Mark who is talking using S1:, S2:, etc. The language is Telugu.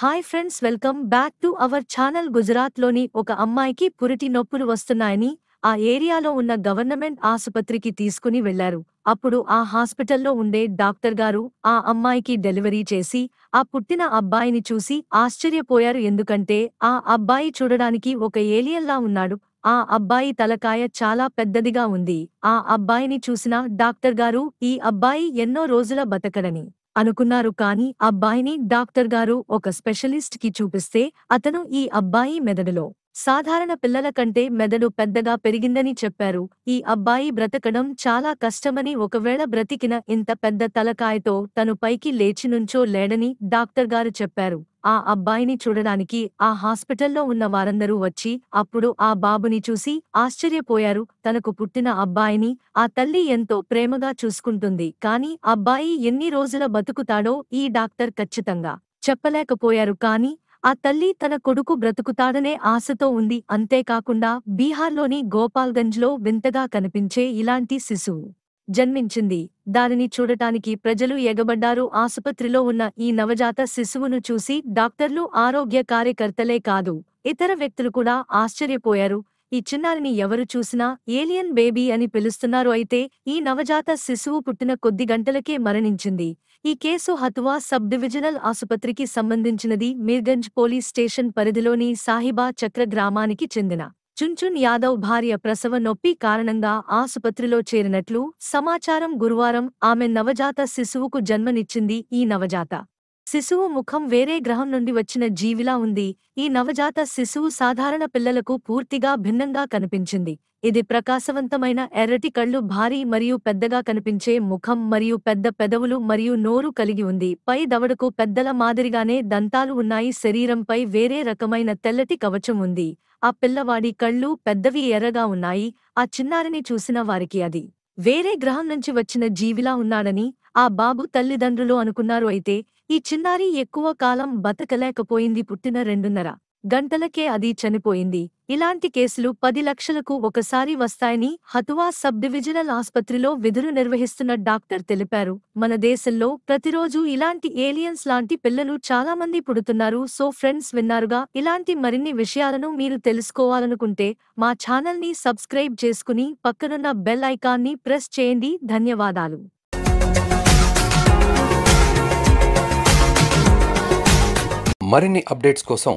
S1: hi friends welcome back to our channel గుజరాత్లోని ఒక అమ్మాయికి పురిటి నొప్పులు వస్తున్నాయని ఆ ఏరియాలో ఉన్న గవర్నమెంట్ ఆసుపత్రికి తీసుకుని వెళ్లారు అప్పుడు ఆ హాస్పిటల్లో ఉండే డాక్టర్ గారు ఆ అమ్మాయికి డెలివరీ చేసి ఆ పుట్టిన అబ్బాయిని చూసి ఆశ్చర్యపోయారు ఎందుకంటే ఆ అబ్బాయి చూడడానికి ఒక ఏలియల్లా ఉన్నాడు ఆ అబ్బాయి తలకాయ చాలా పెద్దదిగా ఉంది ఆ అబ్బాయిని చూసిన డాక్టర్ గారు ఈ అబ్బాయి ఎన్నో రోజుల బతకడని అనుకున్నారు కానీ అబ్బాయిని డాక్టర్ గారు ఒక స్పెషలిస్ట్ కి చూపిస్తే అతను ఈ అబ్బాయి మెదడులో సాధారణ పిల్లల కంటే మెదడు పెద్దగా పెరిగిందని చెప్పారు ఈ అబ్బాయి బ్రతకడం చాలా కష్టమని ఒకవేళ బ్రతికిన ఇంత పెద్ద తలకాయతో తను పైకి లేచినుంచో లేడని డాక్టర్ గారు చెప్పారు ఆ అబ్బాయిని చూడడానికి ఆ హాస్పిటల్లో ఉన్న వారందరూ వచ్చి అప్పుడు ఆ బాబుని చూసి ఆశ్చర్యపోయారు తనకు పుట్టిన అబ్బాయిని ఆ తల్లి ఎంతో ప్రేమగా చూసుకుంటుంది కాని అబ్బాయి ఎన్ని రోజుల బతుకుతాడో ఈ డాక్టర్ ఖచ్చితంగా చెప్పలేకపోయారు కాని ఆ తల్లి తన కొడుకు బ్రతుకుతాడనే ఆశతో ఉంది అంతేకాకుండా బీహార్లోని గోపాల్గంజ్లో వింతగా కనిపించే ఇలాంటి శిశువు జన్మించింది దానిని చూడటానికి ప్రజలు ఎగబడ్డారు ఆసుపత్రిలో ఉన్న ఈ నవజాత శిశువును చూసి డాక్టర్లు ఆరోగ్య కార్యకర్తలే కాదు ఇతర వ్యక్తులు కూడా ఆశ్చర్యపోయారు ఈ చిన్నారిని ఎవరు చూసినా ఏలియన్ బేబీ అని పిలుస్తున్నారు అయితే ఈ నవజాత శిశువు పుట్టిన కొద్ది గంటలకే మరణించింది ఈ కేసు హతువా సబ్ డివిజనల్ ఆసుపత్రికి సంబంధించినది మీర్గంజ్ పోలీస్ స్టేషన్ పరిధిలోని సాహిబా చక్ర గ్రామానికి చెందిన చున్చున్ యాదవ్ భార్య ప్రసవ నొప్పి కారణంగా ఆసుపత్రిలో చేరినట్లు సమాచారం గురువారం ఆమె నవజాత శిశువుకు జన్మనిచ్చింది ఈ నవజాత శిశువు ముఖం వేరే గ్రహం నుండి వచ్చిన జీవిలా ఉంది ఈ నవజాత శిశువు సాధారణ పిల్లలకు పూర్తిగా భిన్నంగా కనిపించింది ఇది ప్రకాశవంతమైన ఎర్రటి కళ్ళు భారీ మరియు పెద్దగా కనిపించే ముఖం మరియు పెద్ద పెదవులు మరియు నోరు కలిగి ఉంది పై దవడకు పెద్దల మాదిరిగానే దంతాలు ఉన్నాయి శరీరంపై వేరే రకమైన తెల్లటి కవచం ఉంది ఆ పిల్లవాడి కళ్ళు పెద్దవి ఎర్రగా ఉన్నాయి ఆ చిన్నారిని చూసిన వారికి అది వేరే గ్రహం నుంచి వచ్చిన జీవిలా ఉన్నాడని ఆ బాబు తల్లిదండ్రులు అనుకున్నారు అయితే ఈ చిన్నారి ఎక్కువ కాలం బతకలేకపోయింది పుట్టిన రెండున్నర గంటలకే అది చనిపోయింది ఇలాంటి కేసులు పది లక్షలకు ఒకసారి వస్తాయని హతువా సబ్ డివిజనల్ ఆస్పత్రిలో విధులు నిర్వహిస్తున్న డాక్టర్ తెలిపారు మన దేశంలో ప్రతిరోజు ఇలాంటి ఏలియన్స్ లాంటి పిల్లలు చాలామంది పుడుతున్నారు సో ఫ్రెండ్స్ విన్నారుగా ఇలాంటి మరిన్ని విషయాలను మీరు తెలుసుకోవాలనుకుంటే మా ఛానల్ని సబ్స్క్రైబ్ చేసుకుని పక్కనున్న బెల్ ఐకాన్ని ప్రెస్ చేయండి ధన్యవాదాలు మరిన్ని అప్డేట్స్ కోసం